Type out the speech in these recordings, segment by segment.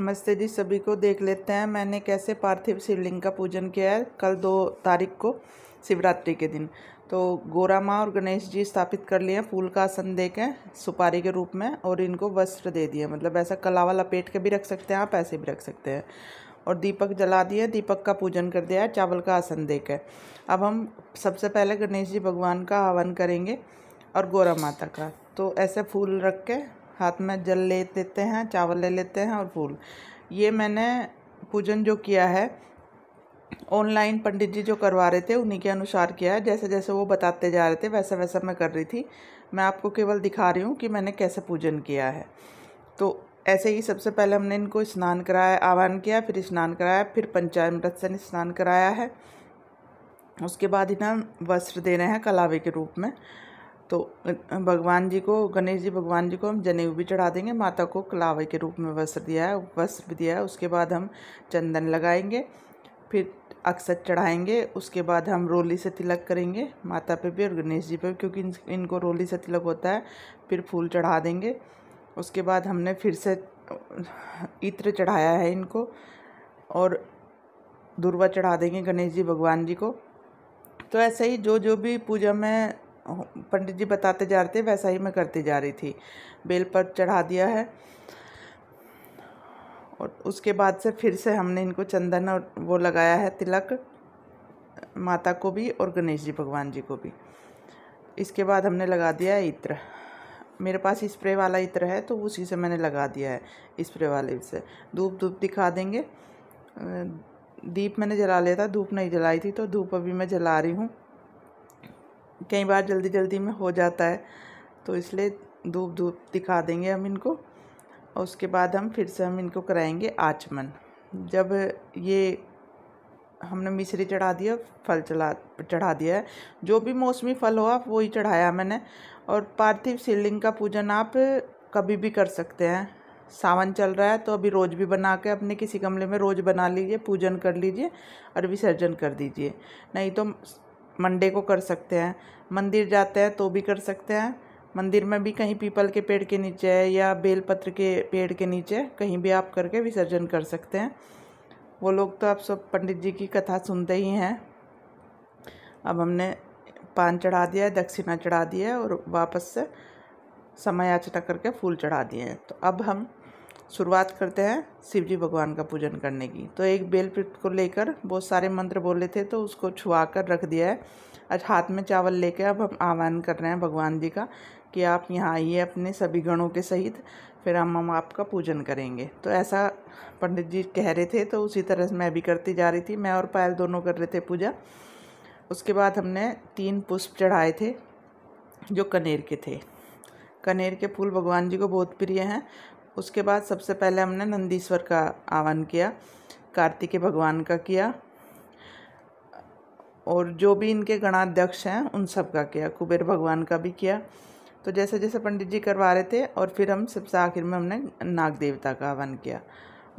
नमस्ते जी सभी को देख लेते हैं मैंने कैसे पार्थिव शिवलिंग का पूजन किया है कल दो तारीख को शिवरात्रि के दिन तो गोरा माँ और गणेश जी स्थापित कर लिए फूल का आसन दे के सुपारी के रूप में और इनको वस्त्र दे दिए मतलब ऐसा कलावा लपेट के भी रख सकते हैं आप ऐसे भी रख सकते हैं और दीपक जला दिए दीपक का पूजन कर दिया है चावल का आसन दे के अब हम सबसे पहले गणेश जी भगवान का हवन करेंगे और गोरा माता का तो ऐसे फूल रख के हाथ में जल ले लेते हैं चावल ले लेते हैं और फूल ये मैंने पूजन जो किया है ऑनलाइन पंडित जी जो करवा रहे थे उन्हीं के अनुसार किया है जैसे जैसे वो बताते जा रहे थे वैसा वैसा मैं कर रही थी मैं आपको केवल दिखा रही हूँ कि मैंने कैसे पूजन किया है तो ऐसे ही सबसे पहले हमने इनको स्नान कराया आह्वान किया फिर स्नान कराया फिर पंचायत से स्नान कराया है उसके बाद इन्हें वस्त्र दे रहे हैं कलावे के रूप में तो भगवान जी को गणेश जी भगवान जी को हम जनेऊ भी चढ़ा देंगे माता को कलावे के रूप में वस्त्र दिया है वस्त्र भी दिया है उसके बाद हम चंदन लगाएंगे फिर अक्सर चढ़ाएंगे उसके बाद हम रोली से तिलक करेंगे माता पे भी और गणेश जी पे भी क्योंकि इन, इनको रोली से तिलक होता है फिर फूल चढ़ा देंगे उसके बाद हमने फिर से इत्र चढ़ाया है इनको और दुर्वा चढ़ा देंगे गणेश जी भगवान जी को तो ऐसे ही जो जो भी पूजा में पंडित जी बताते जा रहे थे वैसा ही मैं करती जा रही थी बेल पर चढ़ा दिया है और उसके बाद से फिर से हमने इनको चंदन और वो लगाया है तिलक माता को भी और गणेश जी भगवान जी को भी इसके बाद हमने लगा दिया है इत्र मेरे पास स्प्रे वाला इत्र है तो उसी से मैंने लगा दिया है स्प्रे वाले से धूप धूप दिखा देंगे दीप मैंने जला लिया था धूप नहीं जलाई थी तो धूप अभी मैं जला रही हूँ कई बार जल्दी जल्दी में हो जाता है तो इसलिए धूप धूप दिखा देंगे हम इनको और उसके बाद हम फिर से हम इनको कराएंगे आचमन जब ये हमने मिश्री चढ़ा दिया फल चढ़ा चढ़ा दिया है जो भी मौसमी फल हो आप वही चढ़ाया मैंने और पार्थिव शिवलिंग का पूजन आप कभी भी कर सकते हैं सावन चल रहा है तो अभी रोज़ भी बना के अपने किसी गमले में रोज़ बना लीजिए पूजन कर लीजिए और विसर्जन कर दीजिए नहीं तो मंडे को कर सकते हैं मंदिर जाते हैं तो भी कर सकते हैं मंदिर में भी कहीं पीपल के पेड़ के नीचे है या बेलपत्र के पेड़ के नीचे कहीं भी आप करके विसर्जन कर सकते हैं वो लोग तो आप सब पंडित जी की कथा सुनते ही हैं अब हमने पान चढ़ा दिया है दक्षिणा चढ़ा दिया है और वापस से समय याचना करके फूल चढ़ा दिए हैं तो अब हम शुरुआत करते हैं शिव जी भगवान का पूजन करने की तो एक बेलपीठ को लेकर बहुत सारे मंत्र बोले थे तो उसको छुआ कर रख दिया है आज हाथ में चावल लेकर अब हम आह्वान कर रहे हैं भगवान जी का कि आप यहाँ आइए अपने सभी गणों के सहित फिर हम हम आपका पूजन करेंगे तो ऐसा पंडित जी कह रहे थे तो उसी तरह से मैं भी करती जा रही थी मैं और पायल दोनों कर रहे थे पूजा उसके बाद हमने तीन पुष्प चढ़ाए थे जो कनेर के थे कनेर के फूल भगवान जी को बहुत प्रिय हैं उसके बाद सबसे पहले हमने नंदीश्वर का आह्वान किया कार्तिक भगवान का किया और जो भी इनके गणाध्यक्ष हैं उन सब का किया कुबेर भगवान का भी किया तो जैसे जैसे पंडित जी करवा रहे थे और फिर हम सबसे आखिर में हमने नाग देवता का आह्वान किया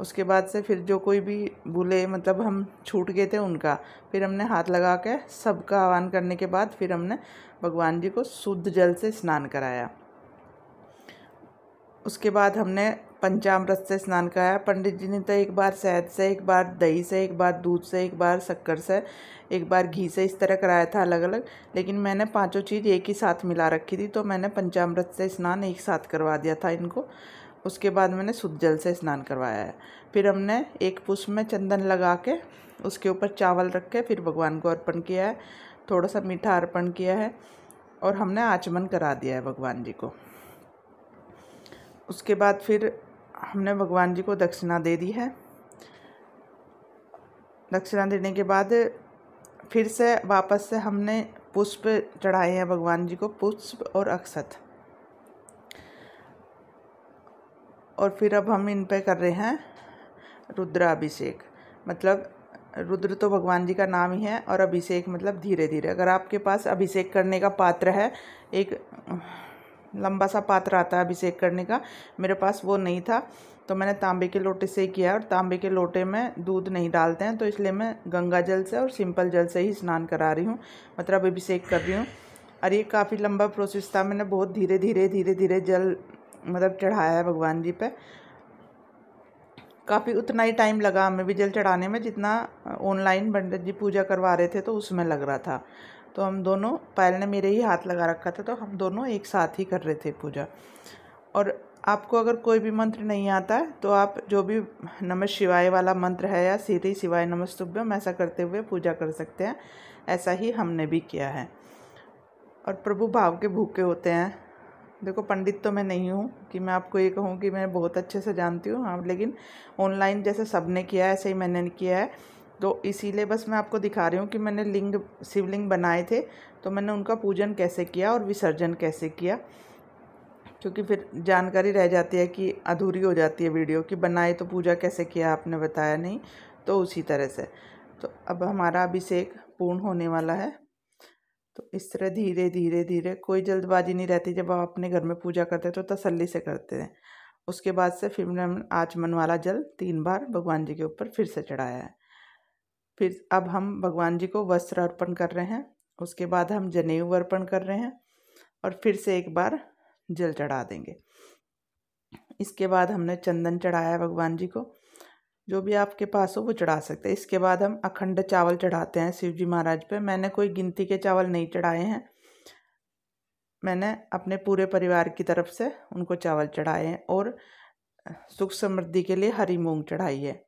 उसके बाद से फिर जो कोई भी भूले मतलब हम छूट गए थे उनका फिर हमने हाथ लगा के सबका आह्वान करने के बाद फिर हमने भगवान जी को शुद्ध जल से स्नान कराया उसके बाद हमने पंचामृत से स्नान कराया पंडित जी ने तो एक बार शहद से एक बार दही से एक बार दूध से एक बार शक्कर से एक बार घी से इस तरह कराया था अलग अलग लेकिन मैंने पांचों चीज़ एक ही साथ मिला रखी थी तो मैंने पंचामृत से स्नान एक साथ करवा दिया था इनको उसके बाद मैंने शुद्ध जल से स्नान करवाया है फिर हमने एक पुष्प में चंदन लगा के उसके ऊपर चावल रख के फिर भगवान को अर्पण किया है थोड़ा सा मीठा अर्पण किया है और हमने आचमन करा दिया है भगवान जी को उसके बाद फिर हमने भगवान जी को दक्षिणा दे दी है दक्षिणा देने के बाद फिर से वापस से हमने पुष्प चढ़ाए हैं भगवान जी को पुष्प और अक्षत और फिर अब हम इन पे कर रहे हैं रुद्राभिषेक मतलब रुद्र तो भगवान जी का नाम ही है और अभिषेक मतलब धीरे धीरे अगर आपके पास अभिषेक करने का पात्र है एक लंबा सा पात्र आता है अभिषेक करने का मेरे पास वो नहीं था तो मैंने तांबे के लोटे से ही किया और तांबे के लोटे में दूध नहीं डालते हैं तो इसलिए मैं गंगा जल से और सिंपल जल से ही स्नान करा रही हूँ मतलब अभिषेक कर रही हूँ और ये काफ़ी लंबा प्रोसेस था मैंने बहुत धीरे धीरे धीरे धीरे जल मतलब चढ़ाया है भगवान जी पे काफ़ी उतना ही टाइम लगा हमें भी जल चढ़ाने में जितना ऑनलाइन पंडित जी पूजा करवा रहे थे तो उसमें लग रहा था तो हम दोनों पायल ने मेरे ही हाथ लगा रखा था तो हम दोनों एक साथ ही कर रहे थे पूजा और आपको अगर कोई भी मंत्र नहीं आता है तो आप जो भी नमः शिवाय वाला मंत्र है या सीधी शिवाय नमस्तुभ्यम ऐसा करते हुए पूजा कर सकते हैं ऐसा ही हमने भी किया है और प्रभु भाव के भूखे होते हैं देखो पंडित तो मैं नहीं हूँ कि मैं आपको ये कहूँ कि मैं बहुत अच्छे से जानती हूँ हाँ लेकिन ऑनलाइन जैसे सबने किया है ऐसे ही मैंने किया है तो इसीलिए बस मैं आपको दिखा रही हूँ कि मैंने लिंग शिवलिंग बनाए थे तो मैंने उनका पूजन कैसे किया और विसर्जन कैसे किया क्योंकि फिर जानकारी रह जाती है कि अधूरी हो जाती है वीडियो कि बनाए तो पूजा कैसे किया आपने बताया नहीं तो उसी तरह से तो अब हमारा अभिषेक पूर्ण होने वाला है तो इस तरह धीरे धीरे धीरे कोई जल्दबाजी नहीं रहती जब आप अपने घर में पूजा करते हैं तो तसल्ली से करते हैं उसके बाद से फिर मैंने आचमन वाला जल तीन बार भगवान जी के ऊपर फिर से चढ़ाया है फिर अब हम भगवान जी को वस्त्र अर्पण कर रहे हैं उसके बाद हम जनेऊ अर्पण कर रहे हैं और फिर से एक बार जल चढ़ा देंगे इसके बाद हमने चंदन चढ़ाया है भगवान जी को जो भी आपके पास हो वो चढ़ा सकते हैं इसके बाद हम अखंड चावल चढ़ाते हैं शिव जी महाराज पे मैंने कोई गिनती के चावल नहीं चढ़ाए हैं मैंने अपने पूरे परिवार की तरफ से उनको चावल चढ़ाए हैं और सुख समृद्धि के लिए हरी मूंग चढ़ाई है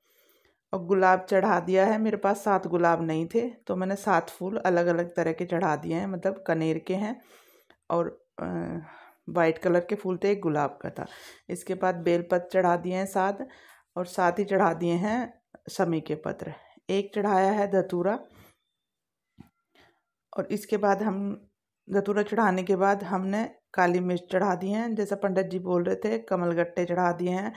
और गुलाब चढ़ा दिया है मेरे पास सात गुलाब नहीं थे तो मैंने सात फूल अलग अलग तरह के चढ़ा दिए हैं मतलब कनेर के हैं और वाइट कलर के फूल थे एक गुलाब का था इसके बाद बेलपत चढ़ा दिए हैं सात और साथ ही चढ़ा दिए हैं समी के पत्र एक चढ़ाया है धतूरा और इसके बाद हम धतूरा चढ़ाने के बाद हमने काली मिर्च चढ़ा दी हैं जैसा पंडित जी बोल रहे थे कमलगट्टे चढ़ा दिए हैं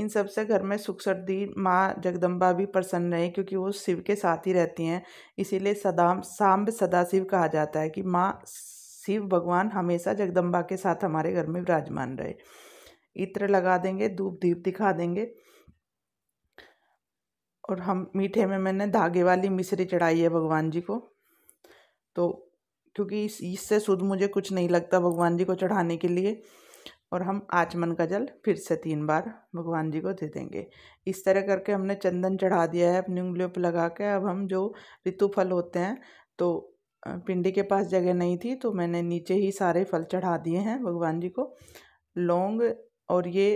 इन सब से घर में सुख सर्दी माँ जगदम्बा भी प्रसन्न रहे क्योंकि वो शिव के साथ ही रहती हैं इसीलिए सदाम सांब सदाशिव कहा जाता है कि माँ शिव भगवान हमेशा जगदम्बा के साथ हमारे घर में विराजमान रहे इत्र लगा देंगे धूप दीप दिखा देंगे और हम मीठे में मैंने धागे वाली मिश्री चढ़ाई है भगवान जी को तो क्योंकि इससे शुद्ध मुझे कुछ नहीं लगता भगवान जी को चढ़ाने के लिए और हम आचमन का जल फिर से तीन बार भगवान जी को दे देंगे इस तरह करके हमने चंदन चढ़ा दिया है अपनी उंगलियों पर लगा के अब हम जो ऋतु फल होते हैं तो पिंडी के पास जगह नहीं थी तो मैंने नीचे ही सारे फल चढ़ा दिए हैं भगवान जी को लौंग और ये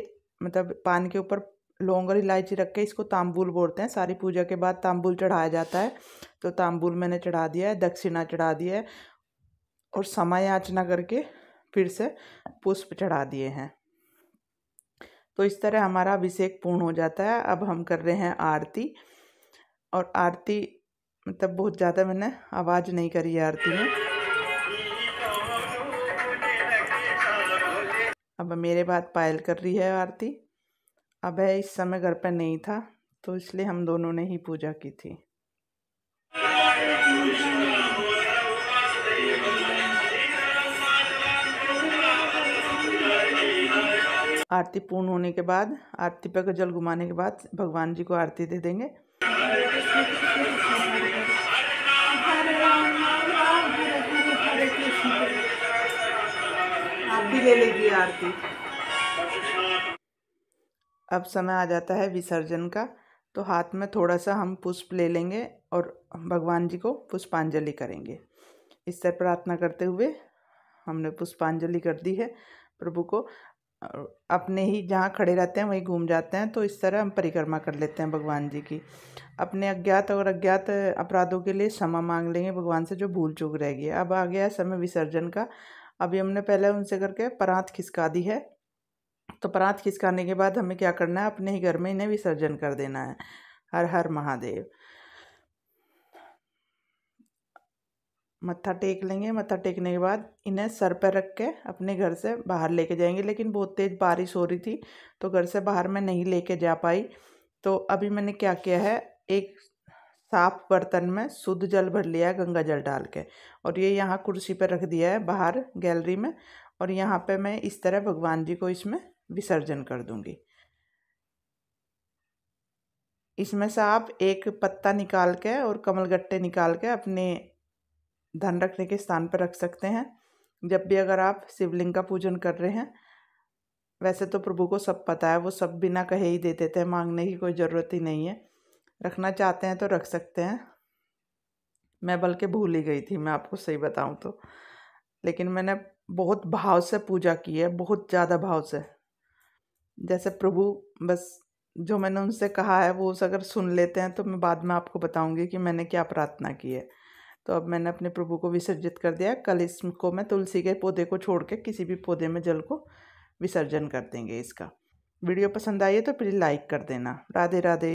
मतलब पान के ऊपर लौंग और इलायची रख के इसको तांबुल बोलते हैं सारी पूजा के बाद तांबुल चढ़ाया जाता है तो तांबुल मैंने चढ़ा दिया है दक्षिणा चढ़ा दिया है और समय याचना करके फिर से पुष्प चढ़ा दिए हैं तो इस तरह हमारा अभिषेक पूर्ण हो जाता है अब हम कर रहे हैं आरती और आरती मतलब बहुत ज़्यादा मैंने आवाज़ नहीं करी है आरती में अब मेरे बाद पायल कर रही है आरती अब है इस समय घर पर नहीं था तो इसलिए हम दोनों ने ही पूजा की थी आरती पूर्ण होने के बाद आरती पर जल घुमाने के बाद भगवान जी को आरती दे देंगे ले लीजिए आरती अब समय आ जाता है विसर्जन का तो हाथ में थोड़ा सा हम पुष्प ले लेंगे और भगवान जी को पुष्पांजलि करेंगे इस तरह प्रार्थना करते हुए हमने पुष्पांजलि कर दी है प्रभु को अपने ही जहाँ खड़े रहते हैं वहीं घूम जाते हैं तो इस तरह हम परिक्रमा कर लेते हैं भगवान जी की अपने अज्ञात और अज्ञात अपराधों के लिए क्षमा मांग लेंगे भगवान से जो भूल चूक रह गई अब आ गया है समय विसर्जन का अभी हमने पहले उनसे करके परात खिसका दी है तो परात खिसकाने के बाद हमें क्या करना है अपने ही घर में इन्हें विसर्जन कर देना है हर हर महादेव मत्था टेक लेंगे मत्था टेकने के बाद इन्हें सर पर रख के अपने घर से बाहर लेके जाएंगे लेकिन बहुत तेज़ बारिश हो रही थी तो घर से बाहर मैं नहीं लेके जा पाई तो अभी मैंने क्या किया है एक साफ बर्तन में शुद्ध जल भर लिया है गंगा जल डाल के और ये यहाँ कुर्सी पर रख दिया है बाहर गैलरी में और यहाँ पर मैं इस तरह भगवान जी को इसमें विसर्जन कर दूँगी इसमें से आप एक पत्ता निकाल के और कमलगट्टे निकाल के अपने धन रखने के स्थान पर रख सकते हैं जब भी अगर आप शिवलिंग का पूजन कर रहे हैं वैसे तो प्रभु को सब पता है वो सब बिना कहे ही दे देते हैं मांगने की कोई ज़रूरत ही नहीं है रखना चाहते हैं तो रख सकते हैं मैं बल्कि भूल ही गई थी मैं आपको सही बताऊं तो लेकिन मैंने बहुत भाव से पूजा की है बहुत ज़्यादा भाव से जैसे प्रभु बस जो मैंने उनसे कहा है वो उस अगर सुन लेते हैं तो मैं बाद में आपको बताऊंगी कि मैंने क्या प्रार्थना की है तो अब मैंने अपने प्रभु को विसर्जित कर दिया कल इसको मैं तुलसी के पौधे को छोड़ के किसी भी पौधे में जल को विसर्जन कर देंगे इसका वीडियो पसंद आई है तो प्लीज़ लाइक कर देना राधे राधे